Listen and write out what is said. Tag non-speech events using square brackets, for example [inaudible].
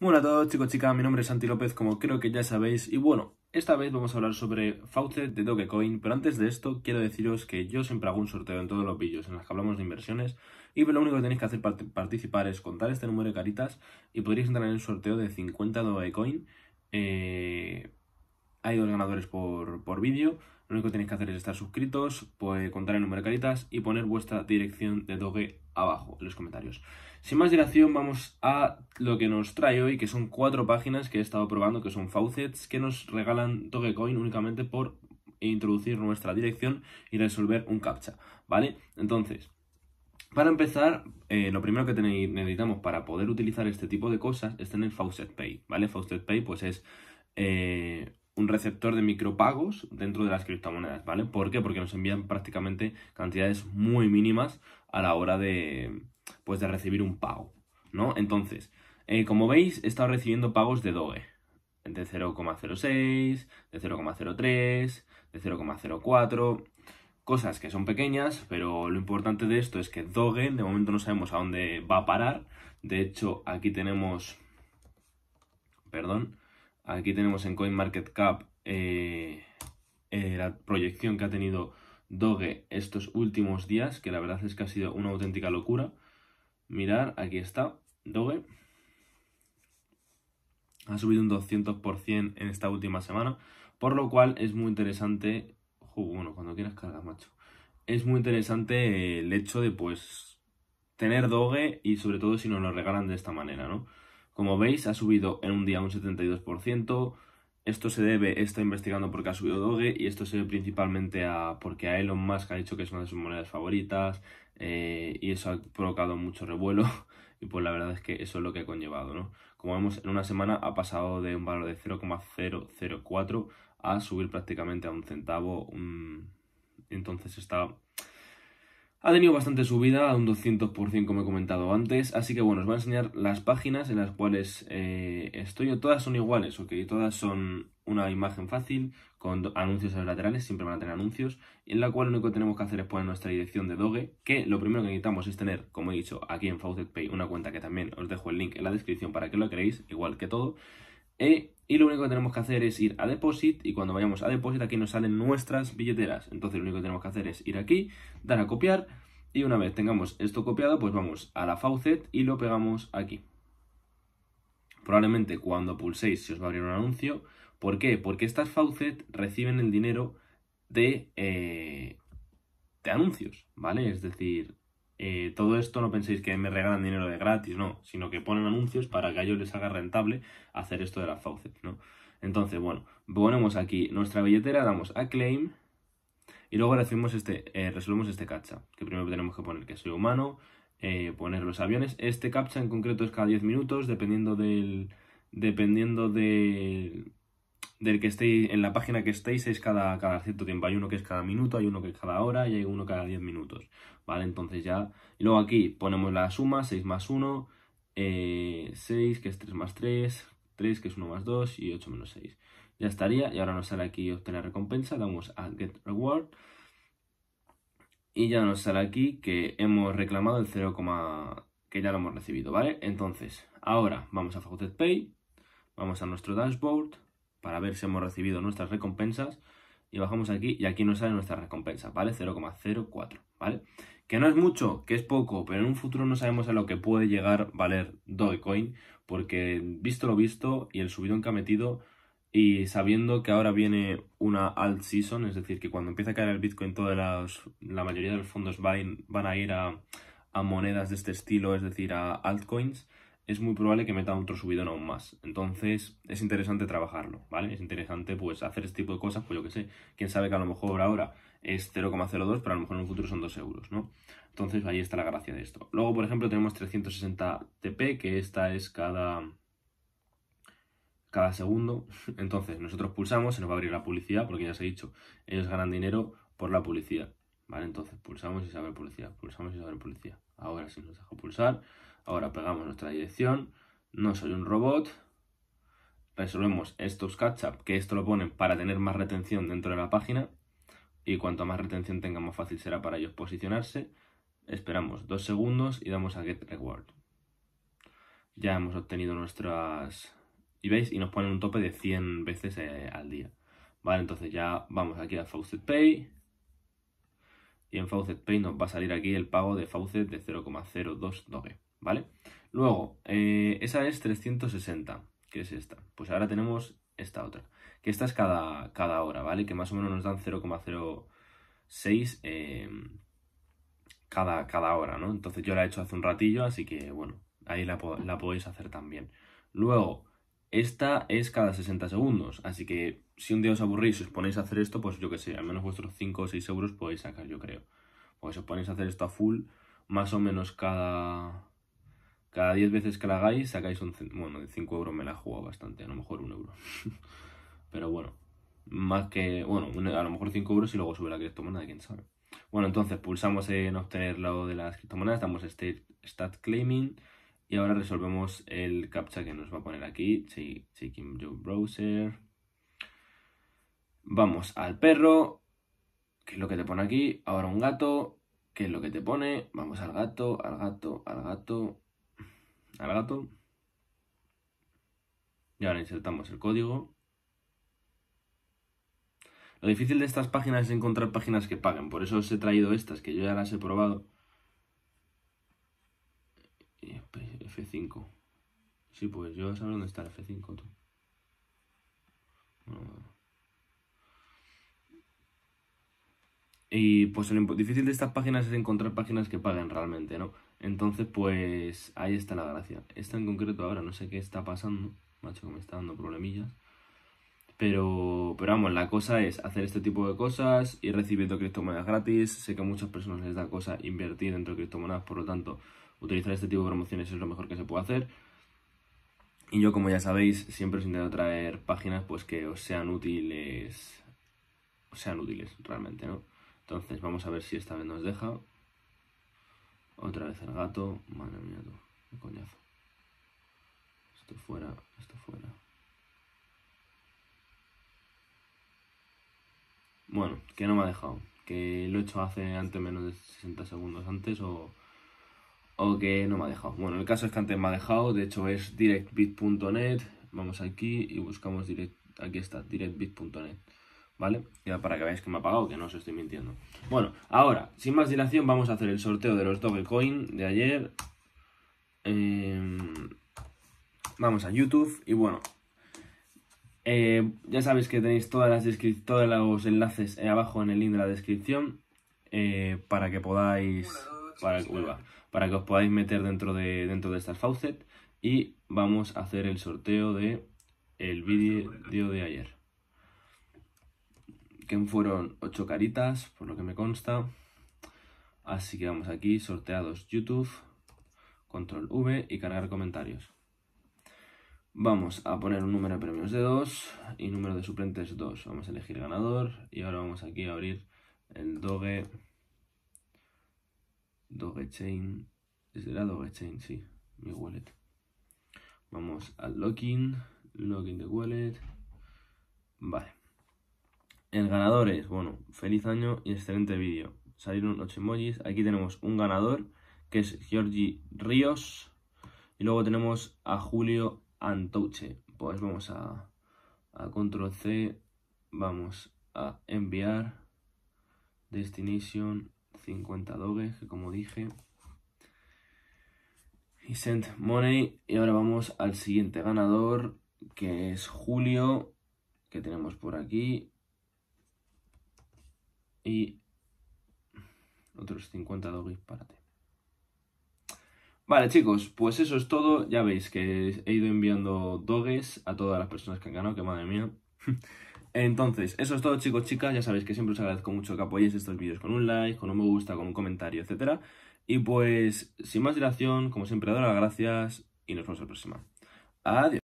Hola a todos chicos, chicas, mi nombre es Santi López, como creo que ya sabéis, y bueno, esta vez vamos a hablar sobre Faucet de Dogecoin, pero antes de esto quiero deciros que yo siempre hago un sorteo en todos los vídeos en los que hablamos de inversiones y lo único que tenéis que hacer para participar es contar este número de caritas y podréis entrar en el sorteo de 50 Dogecoin eh, hay dos ganadores por, vídeo. Lo único que tenéis que hacer es estar suscritos, pues, contar el número de caritas y poner vuestra dirección de Doge abajo en los comentarios. Sin más dilación, vamos a lo que nos trae hoy, que son cuatro páginas que he estado probando, que son faucets, que nos regalan Dogecoin únicamente por introducir nuestra dirección y resolver un captcha, ¿vale? Entonces, para empezar, eh, lo primero que necesitamos para poder utilizar este tipo de cosas es tener Faucet Pay, ¿vale? Faucet Pay pues es eh, un receptor de micropagos dentro de las criptomonedas, ¿vale? ¿Por qué? Porque nos envían prácticamente cantidades muy mínimas a la hora de, pues, de recibir un pago, ¿no? Entonces, eh, como veis, he estado recibiendo pagos de Doge, de 0,06, de 0,03, de 0,04, cosas que son pequeñas, pero lo importante de esto es que Doge, de momento no sabemos a dónde va a parar, de hecho aquí tenemos, perdón, Aquí tenemos en CoinMarketCap eh, eh, la proyección que ha tenido Doge estos últimos días, que la verdad es que ha sido una auténtica locura. Mirar, aquí está, Doge. Ha subido un 200% en esta última semana, por lo cual es muy interesante... bueno, cuando quieras cargas, macho. Es muy interesante el hecho de, pues, tener Doge y sobre todo si nos lo regalan de esta manera, ¿no? Como veis, ha subido en un día un 72%. Esto se debe, está investigando porque ha subido Doge y esto se debe principalmente a porque a Elon Musk ha dicho que es una de sus monedas favoritas eh, y eso ha provocado mucho revuelo [laughs] y pues la verdad es que eso es lo que ha conllevado, ¿no? Como vemos, en una semana ha pasado de un valor de 0,004 a subir prácticamente a un centavo. Entonces está ha tenido bastante subida, a un 200% como he comentado antes, así que bueno, os voy a enseñar las páginas en las cuales eh, estoy. Todas son iguales, ok, todas son una imagen fácil, con anuncios a los laterales, siempre van a tener anuncios, en la cual lo único que tenemos que hacer es poner nuestra dirección de Doge, que lo primero que necesitamos es tener, como he dicho, aquí en Faucet Pay una cuenta que también os dejo el link en la descripción para que lo creéis, igual que todo. ¿eh? y lo único que tenemos que hacer es ir a Deposit y cuando vayamos a Deposit aquí nos salen nuestras billeteras. Entonces lo único que tenemos que hacer es ir aquí, dar a copiar y una vez tengamos esto copiado pues vamos a la Faucet y lo pegamos aquí. Probablemente cuando pulséis se os va a abrir un anuncio. ¿Por qué? Porque estas Faucet reciben el dinero de, eh, de anuncios, ¿vale? Es decir, eh, todo esto no penséis que me regalan dinero de gratis, no, sino que ponen anuncios para que a ellos les haga rentable hacer esto de la faucet, ¿no? Entonces, bueno, ponemos aquí nuestra billetera, damos a claim y luego recibimos este, eh, resolvemos este captcha, que primero tenemos que poner que soy humano, eh, poner los aviones. Este captcha en concreto es cada 10 minutos, dependiendo del dependiendo del, del que estéis, en la página que estéis es cada, cada cierto tiempo. Hay uno que es cada minuto, hay uno que es cada hora y hay uno cada 10 minutos. ¿Vale? Entonces ya. Y luego aquí ponemos la suma, 6 más 1, 6 eh, que es 3 más 3, 3 que es 1 más 2 y 8 menos 6. Ya estaría. Y ahora nos sale aquí obtener recompensa. Damos a get reward. Y ya nos sale aquí que hemos reclamado el 0, que ya lo hemos recibido, ¿vale? Entonces, ahora vamos a FacultetPay, Pay, vamos a nuestro dashboard, para ver si hemos recibido nuestras recompensas y bajamos aquí y aquí nos sale nuestra recompensa, ¿vale? 0,04, ¿vale? Que no es mucho, que es poco, pero en un futuro no sabemos a lo que puede llegar valer Dogecoin, porque visto lo visto y el en que ha metido y sabiendo que ahora viene una alt season, es decir, que cuando empieza a caer el Bitcoin, todas las, la mayoría de los fondos van, van a ir a, a monedas de este estilo, es decir, a altcoins, es muy probable que meta otro subidón aún más. Entonces, es interesante trabajarlo, ¿vale? Es interesante, pues, hacer este tipo de cosas, pues yo qué sé. Quién sabe que a lo mejor ahora es 0,02, pero a lo mejor en un futuro son 2 euros, ¿no? Entonces, ahí está la gracia de esto. Luego, por ejemplo, tenemos 360 TP, que esta es cada cada segundo. [laughs] Entonces, nosotros pulsamos, se nos va a abrir la publicidad, porque ya os he dicho, ellos ganan dinero por la publicidad, ¿vale? Entonces, pulsamos y se abre publicidad, pulsamos y se abre publicidad. Ahora sí nos deja pulsar Ahora pegamos nuestra dirección, no soy un robot, resolvemos estos catch-up, que esto lo ponen para tener más retención dentro de la página, y cuanto más retención tenga más fácil será para ellos posicionarse. Esperamos dos segundos y damos a Get Reward. Ya hemos obtenido nuestras... Y veis, y nos ponen un tope de 100 veces eh, al día. Vale, entonces ya vamos aquí a Faucet Pay. Y en Faucet Pay nos va a salir aquí el pago de Faucet de 0,02 doge. ¿vale? Luego, eh, esa es 360, que es esta. Pues ahora tenemos esta otra, que esta es cada, cada hora, ¿vale? Que más o menos nos dan 0,06 em, cada, cada hora, ¿no? Entonces yo la he hecho hace un ratillo, así que bueno, ahí la, podéis hacer también. Luego, esta es cada 60 segundos, así que si un día os aburrís y os ponéis a hacer esto, pues yo que sé, al menos vuestros 5 o 6 euros podéis sacar, yo creo. Pues os ponéis a hacer esto a full, más o menos cada, cada 10 veces que la hagáis, sacáis un... Bueno, de 5 euros me la he jugado bastante, a lo mejor un euro. [laughs] Pero bueno, más que... Bueno, a lo mejor 5 euros y luego sube la criptomoneda, quién sabe. Bueno, entonces pulsamos en obtener lo de las criptomonedas, damos state, Stat Claiming y ahora resolvemos el captcha que nos va a poner aquí, Checking Your Browser. Vamos al perro, que es lo que te pone aquí, ahora un gato, que es lo que te pone, vamos al gato, al gato, al gato, al gato. Y ahora insertamos el código. Lo difícil de estas páginas es encontrar páginas que paguen. Por eso os he traído estas, que yo ya las he probado. Pues, F5. Sí, pues yo a saber dónde está el F5, tú. Y pues lo difícil de estas páginas es encontrar páginas que paguen realmente, ¿no? Entonces, pues ahí está la gracia. Esta en concreto ahora, no sé qué está pasando, macho, que me está dando problemillas. Pero, pero vamos, la cosa es hacer este tipo de cosas, ir recibiendo criptomonedas gratis. Sé que a muchas personas les da cosa invertir dentro de criptomonedas, por lo tanto, utilizar este tipo de promociones es lo mejor que se puede hacer. Y yo, como ya sabéis, siempre os intento traer páginas pues que os sean útiles, os sean útiles realmente, ¿no? Entonces vamos a ver si esta vez nos deja. Otra vez el gato. Madre mía tú, qué coñazo. Esto fuera, esto fuera. Bueno, que no me ha dejado. Que lo he hecho hace antes menos de 60 segundos antes o, o que no me ha dejado. Bueno, el caso es que antes me ha dejado. De hecho es directbit.net. Vamos aquí y buscamos direct. Aquí está, directbit.net. ¿vale? Ya para que veáis que me ha pagado, que no os estoy mintiendo. Bueno, ahora, sin más dilación, vamos a hacer el sorteo de los coin de ayer. Em, vamos a YouTube y bueno. Eh, ya sabéis que tenéis todas las todos los enlaces abajo en el link de la descripción eh, para que podáis para que, para que os podáis meter dentro de dentro de estas faucet y vamos a hacer el sorteo de el vídeo de ayer que fueron 8 caritas, por lo que me consta. Así que vamos aquí, sorteados YouTube, control V y cargar comentarios. Vamos a poner un número de premios de 2 y número de suplentes 2. Vamos a elegir ganador y ahora vamos aquí a abrir el Doge. chain. ¿Es de la chain Sí, mi wallet. Vamos al login, login de wallet. Vale. El ganador es, bueno, feliz año y excelente vídeo. Salieron los emojis. Aquí tenemos un ganador, que es Giorgi Ríos. Y luego tenemos a Julio Antoche. Pues vamos a, control C, vamos a enviar destination 50 doge, que como dije. Y send money. Y ahora vamos al siguiente ganador, que es Julio, que tenemos por aquí. Y otros 50 doggies para ti. Vale, chicos, pues eso es todo. Ya veis que he ido enviando dogues a todas las personas que han ganado, que madre mía. [laughs] Entonces, eso es todo, chicos, chicas. Ya sabéis que siempre os agradezco mucho que apoyéis estos vídeos con un like, con un me gusta, con un comentario, etc. Y pues, sin más dilación, como siempre, doy las gracias y nos vemos la próxima. Adiós.